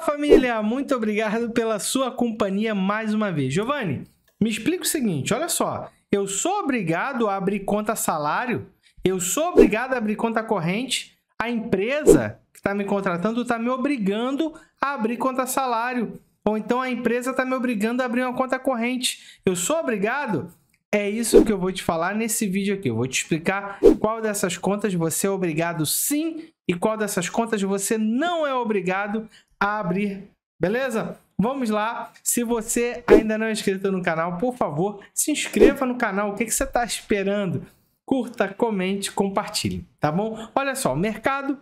família, muito obrigado pela sua companhia mais uma vez. Giovanni, me explica o seguinte, olha só, eu sou obrigado a abrir conta salário? Eu sou obrigado a abrir conta corrente? A empresa que está me contratando está me obrigando a abrir conta salário. Ou então a empresa está me obrigando a abrir uma conta corrente. Eu sou obrigado? É isso que eu vou te falar nesse vídeo aqui. Eu vou te explicar qual dessas contas você é obrigado sim e qual dessas contas você não é obrigado a abrir, beleza? Vamos lá, se você ainda não é inscrito no canal, por favor, se inscreva no canal, o que, que você está esperando? Curta, comente, compartilhe, tá bom? Olha só, o mercado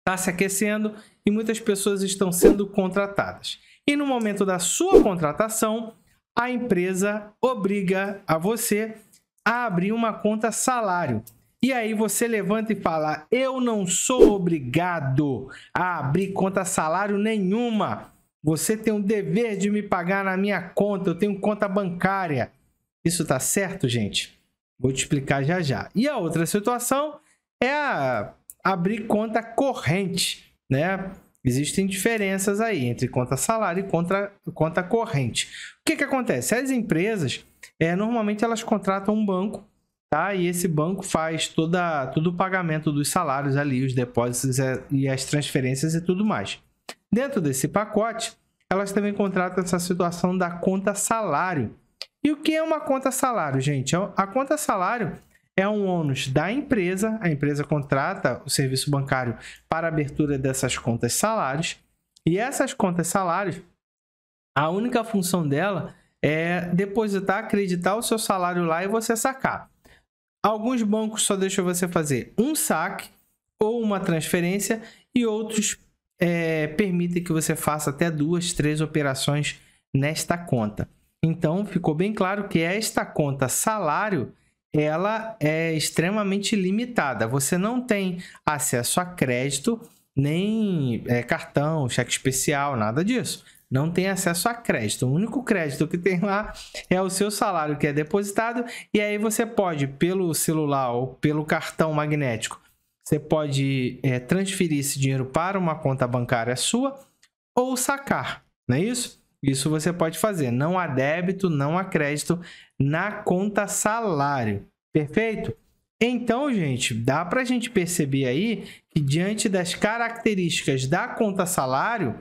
está se aquecendo e muitas pessoas estão sendo contratadas. E no momento da sua contratação, a empresa obriga a você a abrir uma conta salário. E aí você levanta e fala: Eu não sou obrigado a abrir conta salário nenhuma. Você tem o um dever de me pagar na minha conta. Eu tenho conta bancária. Isso tá certo, gente? Vou te explicar já já. E a outra situação é a abrir conta corrente, né? Existem diferenças aí entre conta salário e conta, conta corrente. O que, que acontece? As empresas, é, normalmente elas contratam um banco Tá? E esse banco faz toda, todo o pagamento dos salários ali, os depósitos e as transferências e tudo mais. Dentro desse pacote, elas também contratam essa situação da conta salário. E o que é uma conta salário, gente? É a conta salário é um ônus da empresa, a empresa contrata o serviço bancário para abertura dessas contas salários, e essas contas salários, a única função dela é depositar, acreditar o seu salário lá e você sacar. Alguns bancos só deixam você fazer um saque ou uma transferência e outros é, permitem que você faça até duas, três operações nesta conta. Então ficou bem claro que esta conta salário ela é extremamente limitada. Você não tem acesso a crédito, nem é, cartão, cheque especial, nada disso não tem acesso a crédito. O único crédito que tem lá é o seu salário que é depositado e aí você pode, pelo celular ou pelo cartão magnético, você pode é, transferir esse dinheiro para uma conta bancária sua ou sacar, não é isso? Isso você pode fazer. Não há débito, não há crédito na conta salário. Perfeito? Então, gente, dá para a gente perceber aí que diante das características da conta salário,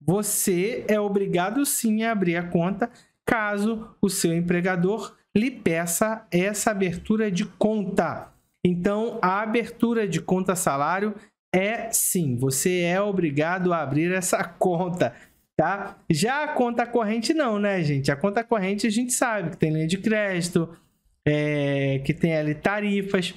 você é obrigado sim a abrir a conta caso o seu empregador lhe peça essa abertura de conta. Então, a abertura de conta salário é sim, você é obrigado a abrir essa conta, tá? Já a conta corrente não, né, gente? A conta corrente a gente sabe que tem linha de crédito, é, que tem ali tarifas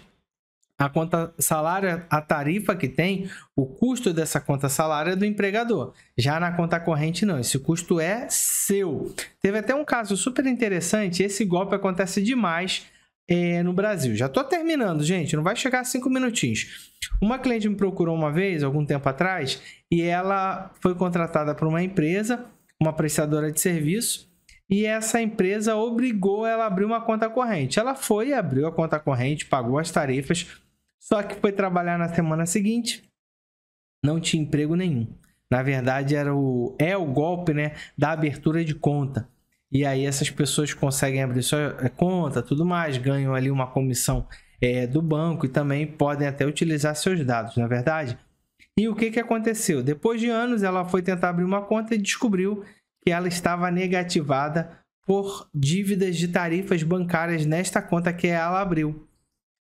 a conta salário, a tarifa que tem, o custo dessa conta salário é do empregador. Já na conta corrente, não. Esse custo é seu. Teve até um caso super interessante. Esse golpe acontece demais é, no Brasil. Já estou terminando, gente. Não vai chegar a cinco minutinhos. Uma cliente me procurou uma vez, algum tempo atrás, e ela foi contratada por uma empresa, uma prestadora de serviço e essa empresa obrigou ela a abrir uma conta corrente. Ela foi, abriu a conta corrente, pagou as tarifas, só que foi trabalhar na semana seguinte, não tinha emprego nenhum. Na verdade, era o, é o golpe né, da abertura de conta. E aí essas pessoas conseguem abrir sua eh, conta, tudo mais, ganham ali uma comissão é, do banco e também podem até utilizar seus dados, na é verdade. E o que, que aconteceu? Depois de anos, ela foi tentar abrir uma conta e descobriu que ela estava negativada por dívidas de tarifas bancárias nesta conta que ela abriu.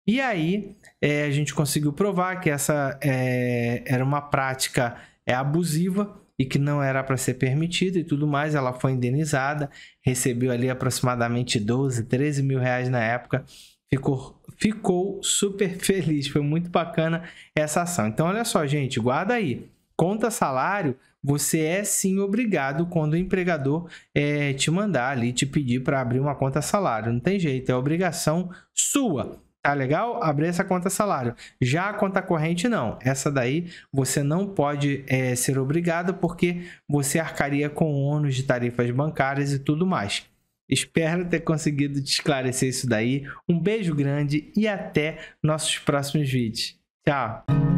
E aí é, a gente conseguiu provar que essa é, era uma prática é, abusiva e que não era para ser permitida e tudo mais. Ela foi indenizada, recebeu ali aproximadamente 12, 13 mil reais na época, ficou, ficou super feliz. Foi muito bacana essa ação. Então, olha só, gente, guarda aí. Conta salário, você é sim obrigado quando o empregador é, te mandar ali, te pedir para abrir uma conta salário. Não tem jeito, é obrigação sua. Tá legal? Abrir essa conta salário. Já a conta corrente, não. Essa daí você não pode é, ser obrigado porque você arcaria com ônus de tarifas bancárias e tudo mais. Espero ter conseguido te esclarecer isso daí. Um beijo grande e até nossos próximos vídeos. Tchau!